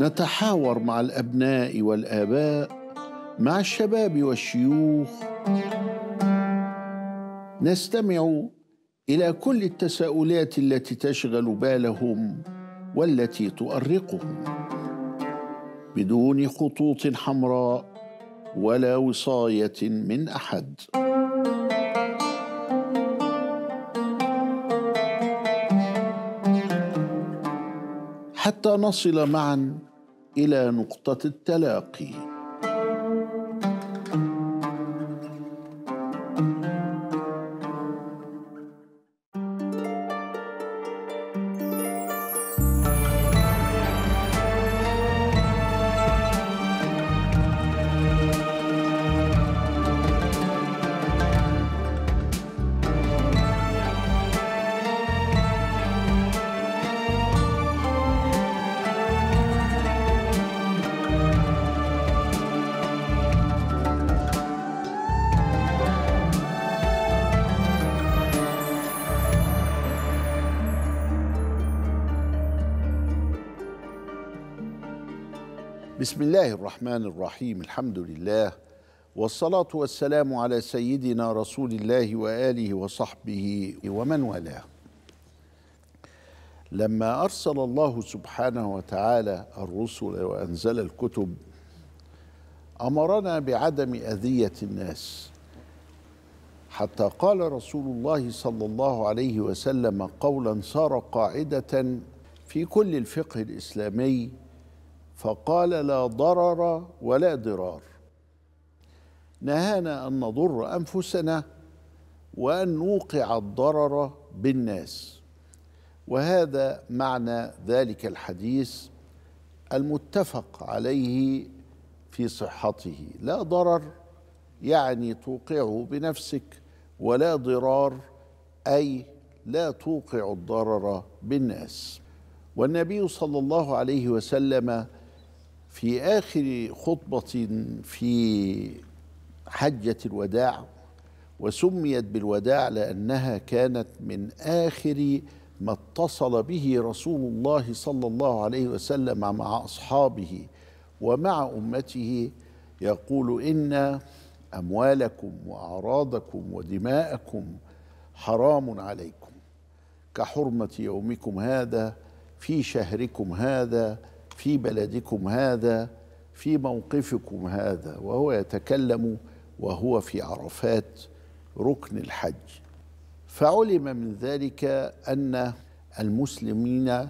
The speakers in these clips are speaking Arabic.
نتحاور مع الابناء والاباء مع الشباب والشيوخ نستمع الى كل التساؤلات التي تشغل بالهم والتي تؤرقهم بدون خطوط حمراء ولا وصايه من احد حتى نصل معا الى نقطه التلاقي بسم الله الرحمن الرحيم الحمد لله والصلاة والسلام على سيدنا رسول الله وآله وصحبه ومن والاه لما أرسل الله سبحانه وتعالى الرسل وأنزل الكتب أمرنا بعدم أذية الناس حتى قال رسول الله صلى الله عليه وسلم قولا صار قاعدة في كل الفقه الإسلامي فقال لا ضرر ولا ضرار نهانا ان نضر انفسنا وان نوقع الضرر بالناس وهذا معنى ذلك الحديث المتفق عليه في صحته لا ضرر يعني توقعه بنفسك ولا ضرار اي لا توقع الضرر بالناس والنبي صلى الله عليه وسلم في آخر خطبة في حجة الوداع وسميت بالوداع لأنها كانت من آخر ما اتصل به رسول الله صلى الله عليه وسلم مع أصحابه ومع أمته يقول إن أموالكم وأعراضكم ودماءكم حرام عليكم كحرمة يومكم هذا في شهركم هذا في بلدكم هذا في موقفكم هذا وهو يتكلم وهو في عرفات ركن الحج فعلم من ذلك ان المسلمين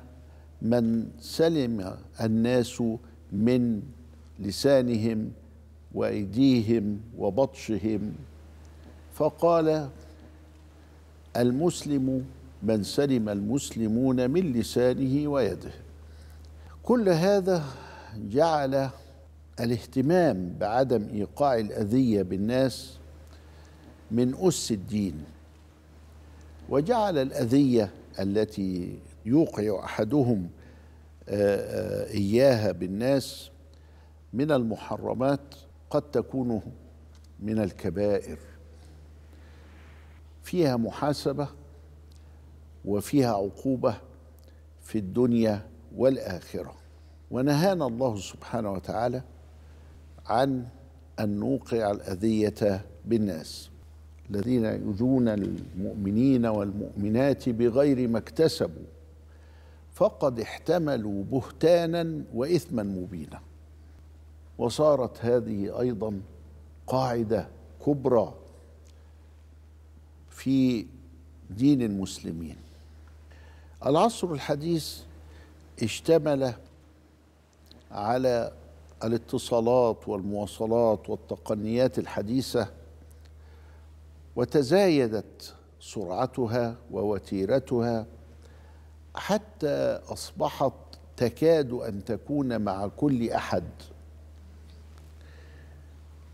من سلم الناس من لسانهم وايديهم وبطشهم فقال المسلم من سلم المسلمون من لسانه ويده كل هذا جعل الاهتمام بعدم ايقاع الاذيه بالناس من اس الدين وجعل الاذيه التي يوقع احدهم آه، آه، اياها بالناس من المحرمات قد تكون من الكبائر فيها محاسبه وفيها عقوبه في الدنيا والاخره ونهانا الله سبحانه وتعالى عن ان نوقع الاذيه بالناس الذين يؤذون المؤمنين والمؤمنات بغير ما اكتسبوا فقد احتملوا بهتانا واثما مبينا وصارت هذه ايضا قاعده كبرى في دين المسلمين العصر الحديث اشتمل على الاتصالات والمواصلات والتقنيات الحديثه وتزايدت سرعتها ووتيرتها حتى اصبحت تكاد ان تكون مع كل احد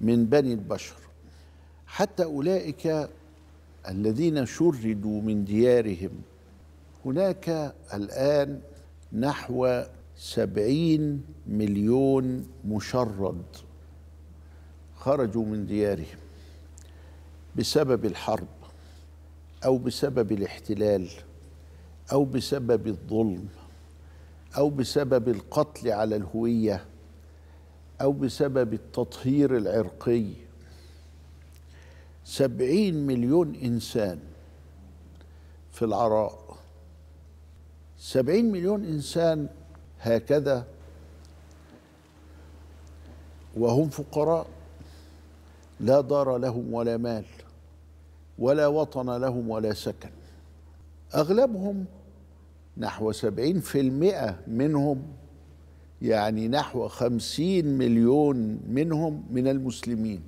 من بني البشر حتى اولئك الذين شردوا من ديارهم هناك الان نحو سبعين مليون مشرد خرجوا من ديارهم بسبب الحرب او بسبب الاحتلال او بسبب الظلم او بسبب القتل على الهويه او بسبب التطهير العرقي سبعين مليون انسان في العراء 70 مليون إنسان هكذا وهم فقراء لا دار لهم ولا مال ولا وطن لهم ولا سكن أغلبهم نحو سبعين في المئة منهم يعني نحو خمسين مليون منهم من المسلمين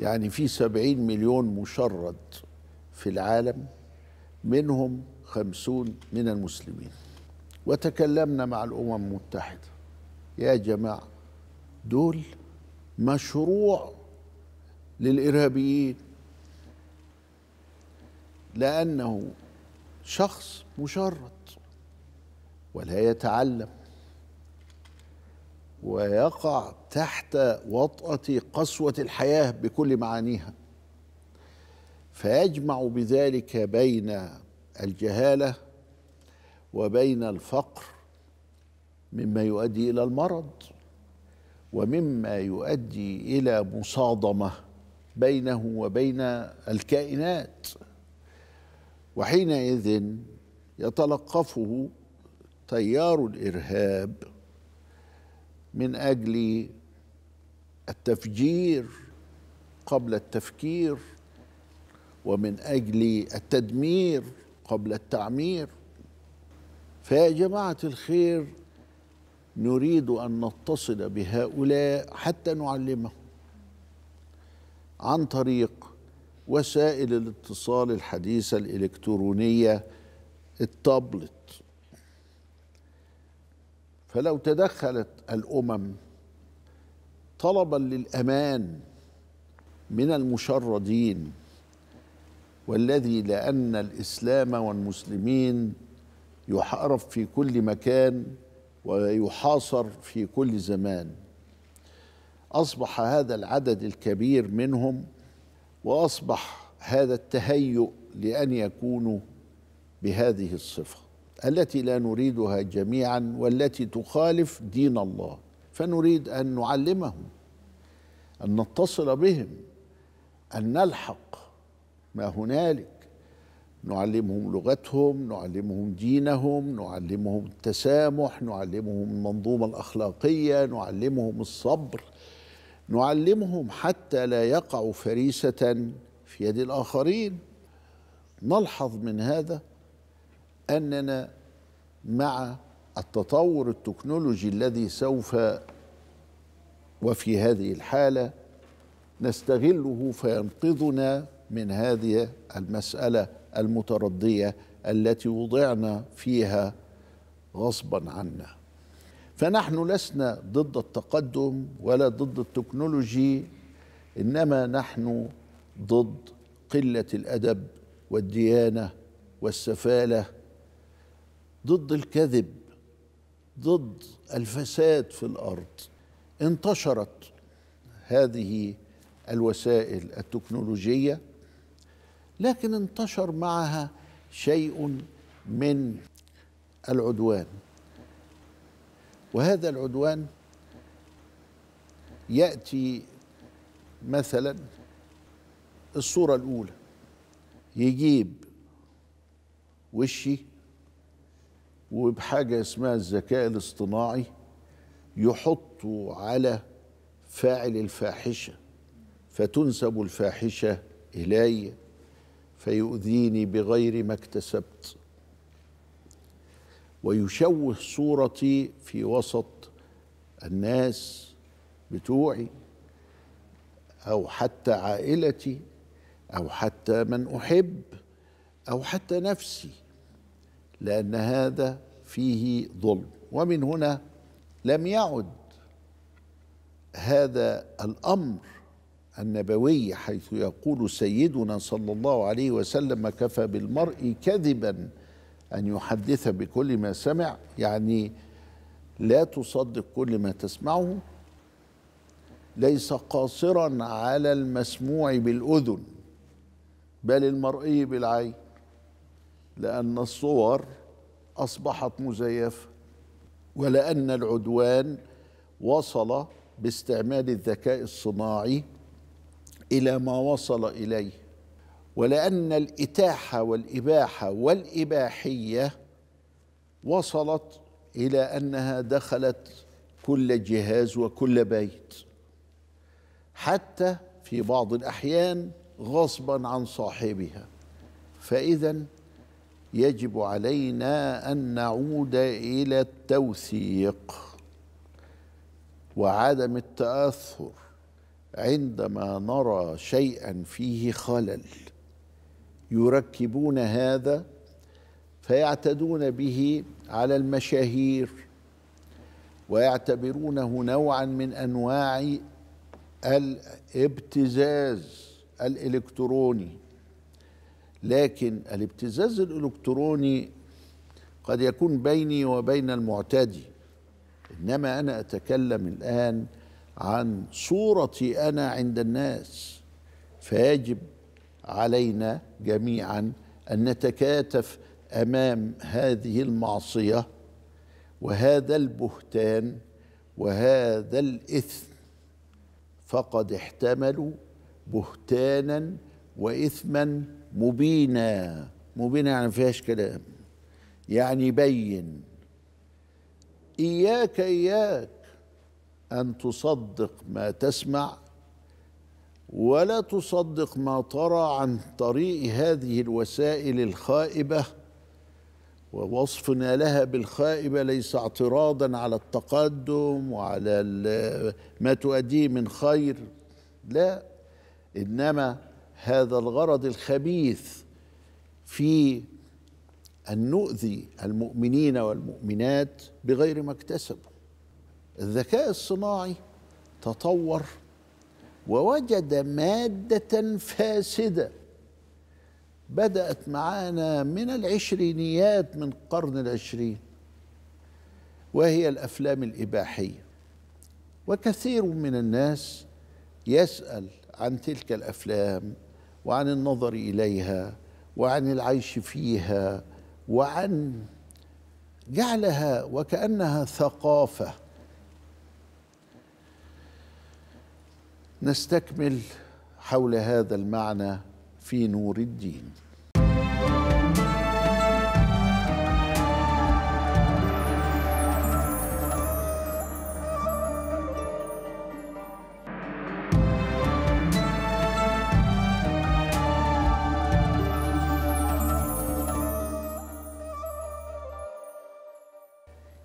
يعني في سبعين مليون مشرد في العالم منهم خمسون من المسلمين وتكلمنا مع الأمم المتحدة يا جماعة دول مشروع للإرهابيين لأنه شخص مشرد ولا يتعلم ويقع تحت وطأة قسوة الحياة بكل معانيها فيجمع بذلك بين الجهاله وبين الفقر مما يؤدي الى المرض ومما يؤدي الى مصادمه بينه وبين الكائنات وحينئذ يتلقفه تيار الارهاب من اجل التفجير قبل التفكير ومن اجل التدمير قبل التعمير فيا جماعة الخير نريد أن نتصل بهؤلاء حتى نعلمهم عن طريق وسائل الاتصال الحديثة الإلكترونية التابلت فلو تدخلت الأمم طلبا للأمان من المشردين والذي لأن الإسلام والمسلمين يحارب في كل مكان ويحاصر في كل زمان أصبح هذا العدد الكبير منهم وأصبح هذا التهيؤ لأن يكونوا بهذه الصفة التي لا نريدها جميعا والتي تخالف دين الله فنريد أن نعلمهم أن نتصل بهم أن نلحق ما هنالك نعلمهم لغتهم نعلمهم دينهم نعلمهم التسامح نعلمهم المنظومة الأخلاقية نعلمهم الصبر نعلمهم حتى لا يقعوا فريسة في يد الآخرين نلحظ من هذا أننا مع التطور التكنولوجي الذي سوف وفي هذه الحالة نستغله فينقذنا من هذه المساله المترديه التي وضعنا فيها غصبا عنا فنحن لسنا ضد التقدم ولا ضد التكنولوجي انما نحن ضد قله الادب والديانه والسفاله ضد الكذب ضد الفساد في الارض انتشرت هذه الوسائل التكنولوجيه لكن انتشر معها شيء من العدوان وهذا العدوان ياتي مثلا الصوره الاولى يجيب وشي وبحاجه اسمها الذكاء الاصطناعي يحطه على فاعل الفاحشه فتنسب الفاحشه الي فيؤذيني بغير ما اكتسبت ويشوه صورتي في وسط الناس بتوعي او حتى عائلتي او حتى من احب او حتى نفسي لان هذا فيه ظلم ومن هنا لم يعد هذا الامر النبوي حيث يقول سيدنا صلى الله عليه وسلم كفى بالمرء كذبا أن يحدث بكل ما سمع يعني لا تصدق كل ما تسمعه ليس قاصرا على المسموع بالأذن بل المرئي بالعين لأن الصور أصبحت مزيفة ولأن العدوان وصل باستعمال الذكاء الصناعي الى ما وصل اليه ولان الاتاحه والاباحه والاباحيه وصلت الى انها دخلت كل جهاز وكل بيت حتى في بعض الاحيان غصبا عن صاحبها فاذا يجب علينا ان نعود الى التوثيق وعدم التاثر عندما نرى شيئا فيه خلل يركبون هذا فيعتدون به على المشاهير ويعتبرونه نوعا من انواع الابتزاز الالكتروني لكن الابتزاز الالكتروني قد يكون بيني وبين المعتدي انما انا اتكلم الان عن صورتي انا عند الناس فيجب علينا جميعا ان نتكاتف امام هذه المعصيه وهذا البهتان وهذا الاثم فقد احتملوا بهتانا واثما مبينا مبينا يعني فيهاش كلام يعني بين اياك اياك ان تصدق ما تسمع ولا تصدق ما ترى عن طريق هذه الوسائل الخائبه ووصفنا لها بالخائبه ليس اعتراضا على التقدم وعلى ما تؤديه من خير لا انما هذا الغرض الخبيث في ان نؤذي المؤمنين والمؤمنات بغير ما اكتسبوا الذكاء الصناعي تطور ووجد مادة فاسدة بدأت معانا من العشرينيات من القرن العشرين وهي الأفلام الإباحية وكثير من الناس يسأل عن تلك الأفلام وعن النظر إليها وعن العيش فيها وعن جعلها وكأنها ثقافة نستكمل حول هذا المعنى في نور الدين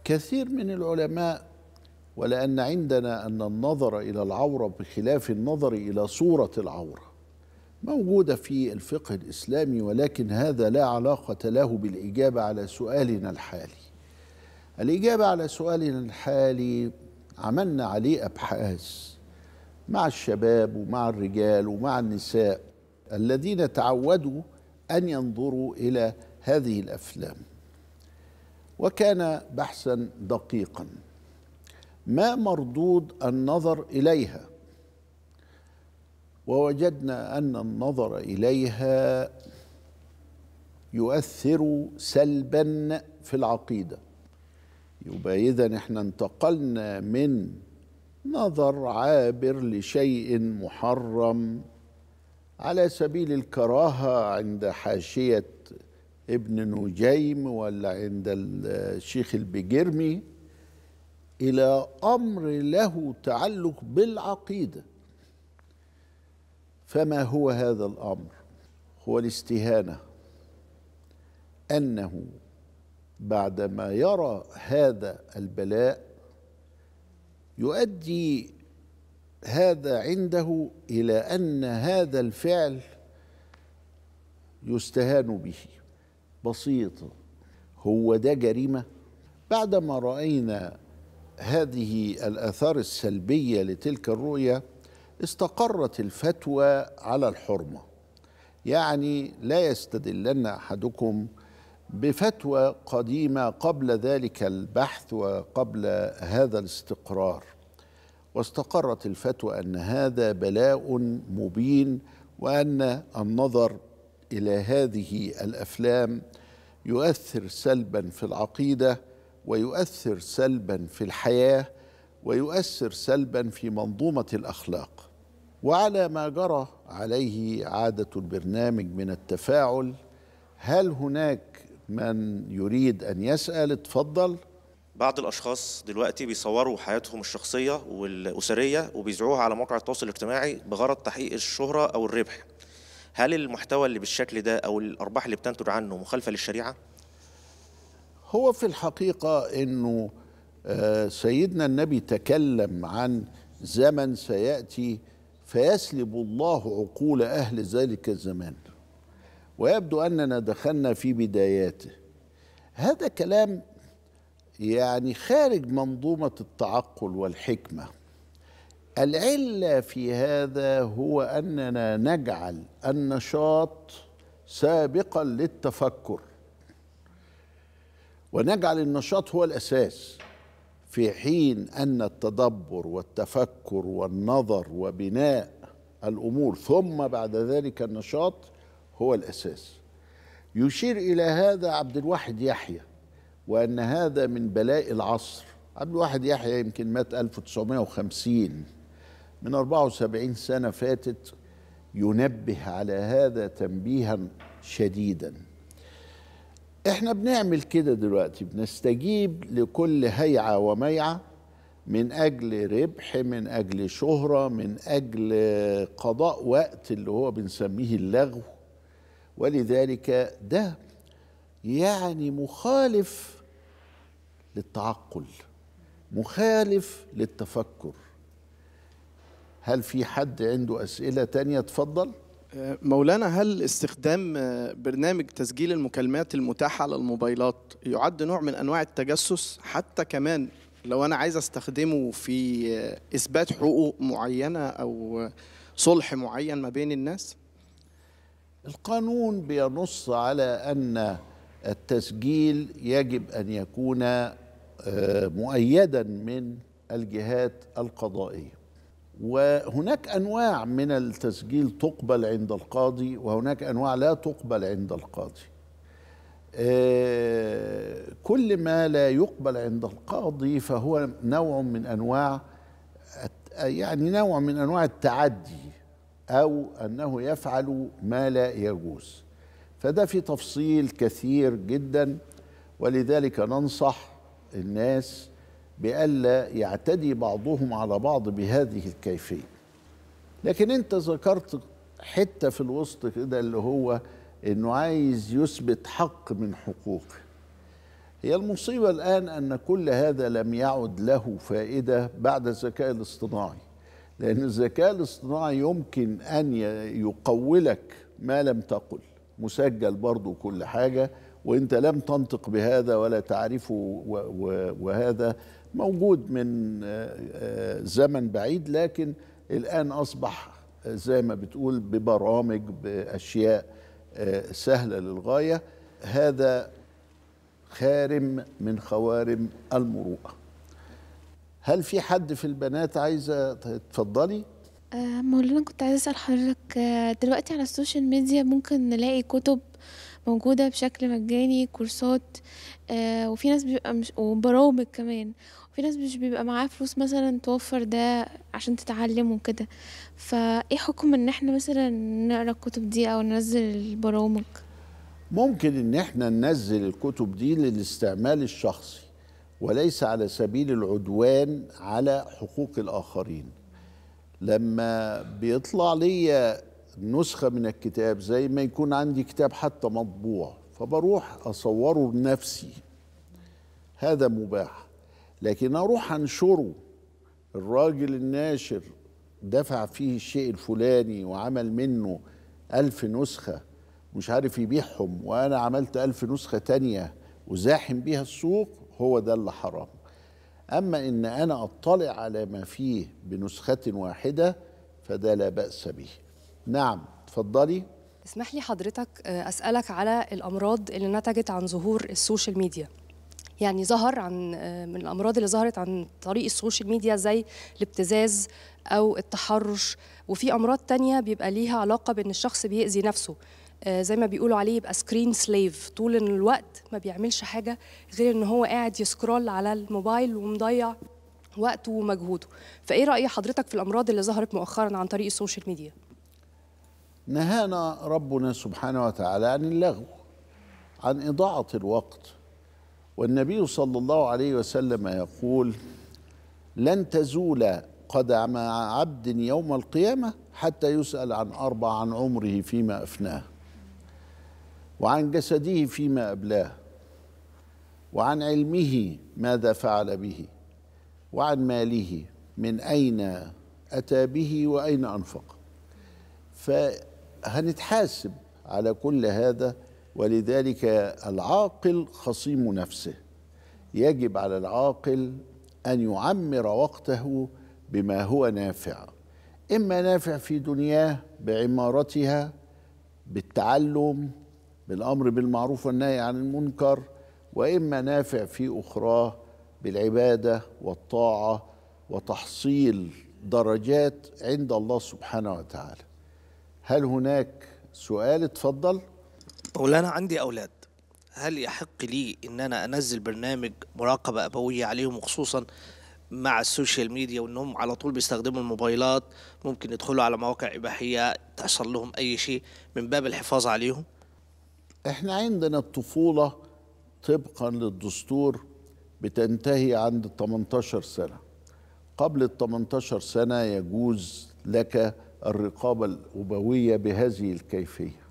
كثير من العلماء ولأن عندنا أن النظر إلى العورة بخلاف النظر إلى صورة العورة موجودة في الفقه الإسلامي ولكن هذا لا علاقة له بالإجابة على سؤالنا الحالي الإجابة على سؤالنا الحالي عملنا عليه أبحاث مع الشباب ومع الرجال ومع النساء الذين تعودوا أن ينظروا إلى هذه الأفلام وكان بحثا دقيقا ما مردود النظر اليها ووجدنا ان النظر اليها يؤثر سلبا في العقيده يبقى اذا احنا انتقلنا من نظر عابر لشيء محرم على سبيل الكراهه عند حاشيه ابن نجيم ولا عند الشيخ البجرمي الى امر له تعلق بالعقيده فما هو هذا الامر هو الاستهانه انه بعدما يرى هذا البلاء يؤدي هذا عنده الى ان هذا الفعل يستهان به بسيط هو ده جريمه بعدما راينا هذه الآثار السلبية لتلك الرؤية استقرت الفتوى على الحرمة يعني لا يستدلن أحدكم بفتوى قديمة قبل ذلك البحث وقبل هذا الاستقرار واستقرت الفتوى أن هذا بلاء مبين وأن النظر إلى هذه الأفلام يؤثر سلبا في العقيده ويؤثر سلبا في الحياه ويؤثر سلبا في منظومه الاخلاق وعلى ما جرى عليه عاده البرنامج من التفاعل هل هناك من يريد ان يسال اتفضل بعض الاشخاص دلوقتي بيصوروا حياتهم الشخصيه والاسريه وبيذيعوها على مواقع التواصل الاجتماعي بغرض تحقيق الشهره او الربح هل المحتوى اللي بالشكل ده او الارباح اللي بتنتج عنه مخالفه للشريعه هو في الحقيقة أنه آه، سيدنا النبي تكلم عن زمن سيأتي فيسلب الله عقول أهل ذلك الزمان ويبدو أننا دخلنا في بداياته هذا كلام يعني خارج منظومة التعقل والحكمة العلة في هذا هو أننا نجعل النشاط سابقا للتفكر ونجعل النشاط هو الاساس في حين ان التدبر والتفكر والنظر وبناء الامور ثم بعد ذلك النشاط هو الاساس يشير الى هذا عبد الواحد يحيى وان هذا من بلاء العصر عبد الواحد يحيى يمكن مات 1950 من 74 سنه فاتت ينبه على هذا تنبيها شديدا احنا بنعمل كده دلوقتي بنستجيب لكل هيعة وميعة من أجل ربح من أجل شهرة من أجل قضاء وقت اللي هو بنسميه اللغو ولذلك ده يعني مخالف للتعقل مخالف للتفكر هل في حد عنده أسئلة تانية اتفضل مولانا هل استخدام آه، برنامج تسجيل المكالمات المتاحة على الموبايلات يعد نوع من أنواع التجسس حتى كمان لو أنا عايز أستخدمه في آه، إثبات حقوق معينة أو آه، صلح معين ما بين الناس؟ القانون بينص على أن التسجيل يجب أن يكون مؤيدا من الجهات القضائية وهناك انواع من التسجيل تقبل عند القاضي وهناك انواع لا تقبل عند القاضي آه، كل ما لا يقبل عند القاضي فهو نوع من انواع يعني نوع من انواع التعدي او انه يفعل ما لا يجوز فده في تفصيل كثير جدا ولذلك ننصح الناس بألا يعتدي بعضهم على بعض بهذه الكيفية لكن أنت ذكرت حتة في الوسط كده اللي هو أنه عايز يثبت حق من حقوقه هي المصيبة الآن أن كل هذا لم يعد له فائدة بعد الذكاء الاصطناعي لأن الذكاء الاصطناعي يمكن أن يقولك ما لم تقل مسجل برضو كل حاجة وانت لم تنطق بهذا ولا تعرفه وهذا موجود من آه، آه، زمن بعيد لكن الآن أصبح آه، زي ما بتقول ببرامج بأشياء سهلة للغاية هذا خارم من خوارم المروءة هل في حد في البنات عايزة تتفضلي؟ مولانا كنت عايزة أسأل حضرتك دلوقتي على السوشيال ميديا ممكن نلاقي كتب موجودة بشكل مجاني كورسات وفي ناس بيبقى مش وبرامج كمان في ناس مش بيبقى معاها فلوس مثلا توفر ده عشان تتعلم وكده فايه حكم ان احنا مثلا نقرا الكتب دي او ننزل البرامج ممكن ان احنا ننزل الكتب دي للاستعمال الشخصي وليس على سبيل العدوان على حقوق الاخرين لما بيطلع لي نسخه من الكتاب زي ما يكون عندي كتاب حتى مطبوع فبروح اصوره لنفسي هذا مباح لكن اروح انشره الراجل الناشر دفع فيه الشيء الفلاني وعمل منه ألف نسخة مش عارف يبيعهم وأنا عملت ألف نسخة تانية وزاحم بيها السوق هو ده اللي حرام أما إن أنا أطلع على ما فيه بنسخة واحدة فده لا بأس به نعم تفضلي اسمح لي حضرتك آه، أسألك على الأمراض اللي نتجت عن ظهور السوشيال ميديا يعني ظهر عن آه، من الامراض اللي ظهرت عن طريق السوشيال ميديا زي الابتزاز او التحرش وفي امراض تانية بيبقى ليها علاقه بان الشخص بيأذي نفسه آه، زي ما بيقولوا عليه يبقى سكرين سليف طول الوقت ما بيعملش حاجه غير ان هو قاعد يسكرول على الموبايل ومضيع وقته ومجهوده فايه راي حضرتك في الامراض اللي ظهرت مؤخرا عن طريق السوشيال ميديا نهانا ربنا سبحانه وتعالى عن اللغو عن اضاعه الوقت والنبي صلى الله عليه وسلم يقول لن تزول قدم عبد يوم القيامة حتى يسأل عن أربع عن عمره فيما أفناه وعن جسده فيما أبلاه وعن علمه ماذا فعل به وعن ماله من أين أتى به وأين أنفق فهنتحاسب على كل هذا ولذلك العاقل خصيم نفسه يجب على العاقل ان يعمر وقته بما هو نافع اما نافع في دنياه بعمارتها بالتعلم بالامر بالمعروف والنهي عن المنكر واما نافع في اخراه بالعباده والطاعه وتحصيل درجات عند الله سبحانه وتعالى هل هناك سؤال اتفضل طب انا عندي اولاد هل يحق لي ان انا انزل برنامج مراقبه ابويه عليهم وخصوصا مع السوشيال ميديا وانهم على طول بيستخدموا الموبايلات ممكن يدخلوا على مواقع اباحيه تحصل لهم اي شيء من باب الحفاظ عليهم احنا عندنا الطفوله طبقا للدستور بتنتهي عند 18 سنه قبل ال 18 سنه يجوز لك الرقابه الابويه بهذه الكيفيه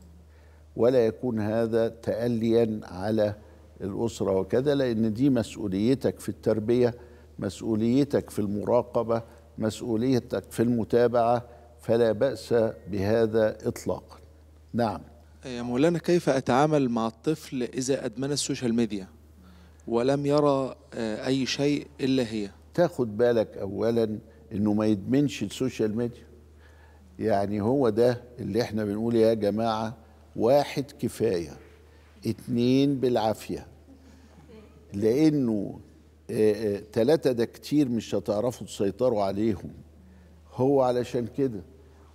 ولا يكون هذا تأليا على الأسرة وكذا لأن دي مسؤوليتك في التربية مسؤوليتك في المراقبة مسؤوليتك في المتابعة فلا بأس بهذا إطلاقا نعم يا مولانا كيف أتعامل مع الطفل إذا أدمن السوشيال ميديا ولم يرى آه، أي شيء إلا هي تاخد بالك أولا أنه ما يدمنش السوشيال ميديا يعني هو ده اللي احنا بنقول يا جماعة واحد كفاية اتنين بالعافية لأنه تلاتة ده كتير مش هتعرفوا تسيطروا عليهم هو علشان كده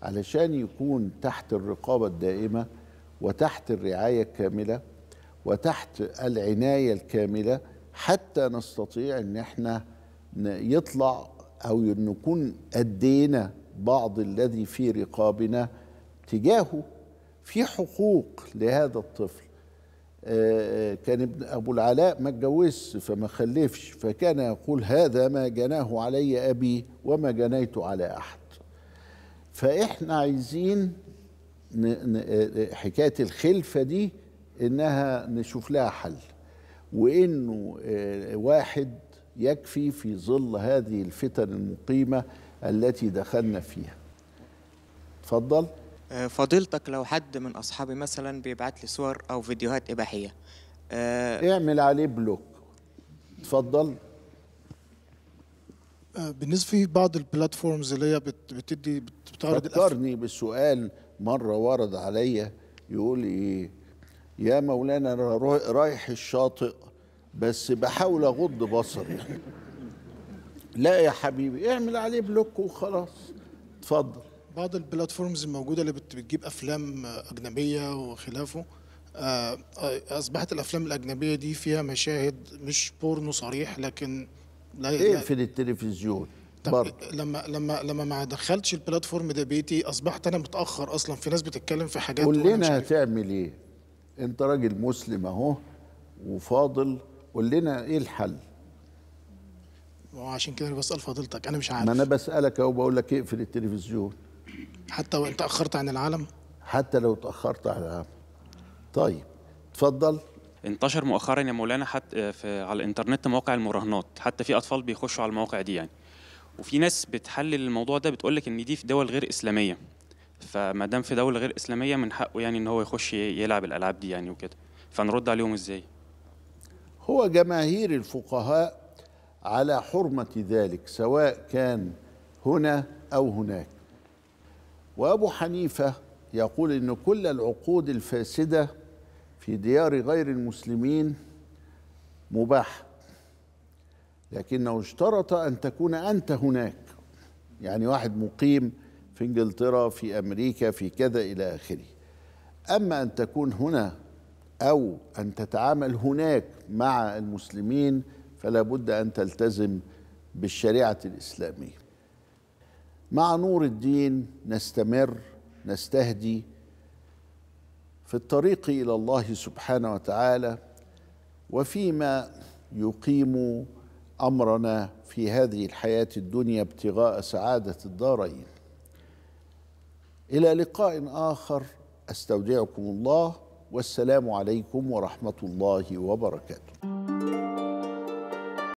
علشان يكون تحت الرقابة الدائمة وتحت الرعاية الكاملة وتحت العناية الكاملة حتى نستطيع ان احنا يطلع او نكون ادينا بعض الذي في رقابنا تجاهه في حقوق لهذا الطفل آه، آه، كان ابن ابو العلاء ما اتجوزش فما خلفش فكان يقول هذا ما جناه علي ابي وما جنيت على احد فاحنا عايزين آه، حكايه الخلفه دي انها نشوف لها حل وانه واحد يكفي في ظل هذه الفتن المقيمه التي دخلنا فيها اتفضل آه، فضيلتك لو حد من اصحابي مثلا بيبعت لي صور او فيديوهات اباحيه آه، اعمل عليه بلوك اتفضل آه، بالنسبه في بعض البلاتفورمز اللي هي بتدي بتعرض فكرني بسؤال مره ورد عليا يقول ايه يا مولانا انا رايح الشاطئ بس بحاول اغض بصري لا يا حبيبي اعمل عليه بلوك وخلاص اتفضل بعض البلاتفورمز الموجوده اللي بتجيب افلام اجنبيه وخلافه آه، آه، اصبحت الافلام الاجنبيه دي فيها مشاهد مش بورنو صريح لكن لا اقفل التلفزيون برضه لما لما لما ما دخلتش البلاتفورم ده بيتي اصبحت انا متاخر اصلا في ناس بتتكلم في حاجات قول لنا هتعمل ايه انت راجل مسلم اهو وفاضل قول لنا ايه الحل وعشان كده انا بسال فضيلتك انا مش عارف ما انا بسالك اهو بقول لك اقفل التلفزيون حتى وان تاخرت عن العالم حتى لو تاخرت عن العالم طيب اتفضل انتشر مؤخرا يا مولانا حتى في على الانترنت مواقع المراهنات حتى في اطفال بيخشوا على المواقع دي يعني وفي ناس بتحلل الموضوع ده بتقول لك ان دي في دول غير اسلاميه فما دام في دوله غير اسلاميه من حقه يعني ان هو يخش يلعب الالعاب دي يعني وكده فنرد عليهم ازاي هو جماهير الفقهاء على حرمه ذلك سواء كان هنا او هناك وأبو حنيفة يقول أن كل العقود الفاسدة في ديار غير المسلمين مباح لكنه اشترط أن تكون أنت هناك يعني واحد مقيم في انجلترا في امريكا في كذا الى اخره اما ان تكون هنا او ان تتعامل هناك مع المسلمين فلا بد ان تلتزم بالشريعه الاسلاميه مع نور الدين نستمر نستهدي في الطريق الى الله سبحانه وتعالى وفيما يقيم امرنا في هذه الحياه الدنيا ابتغاء سعاده الدارين الى لقاء اخر استودعكم الله والسلام عليكم ورحمه الله وبركاته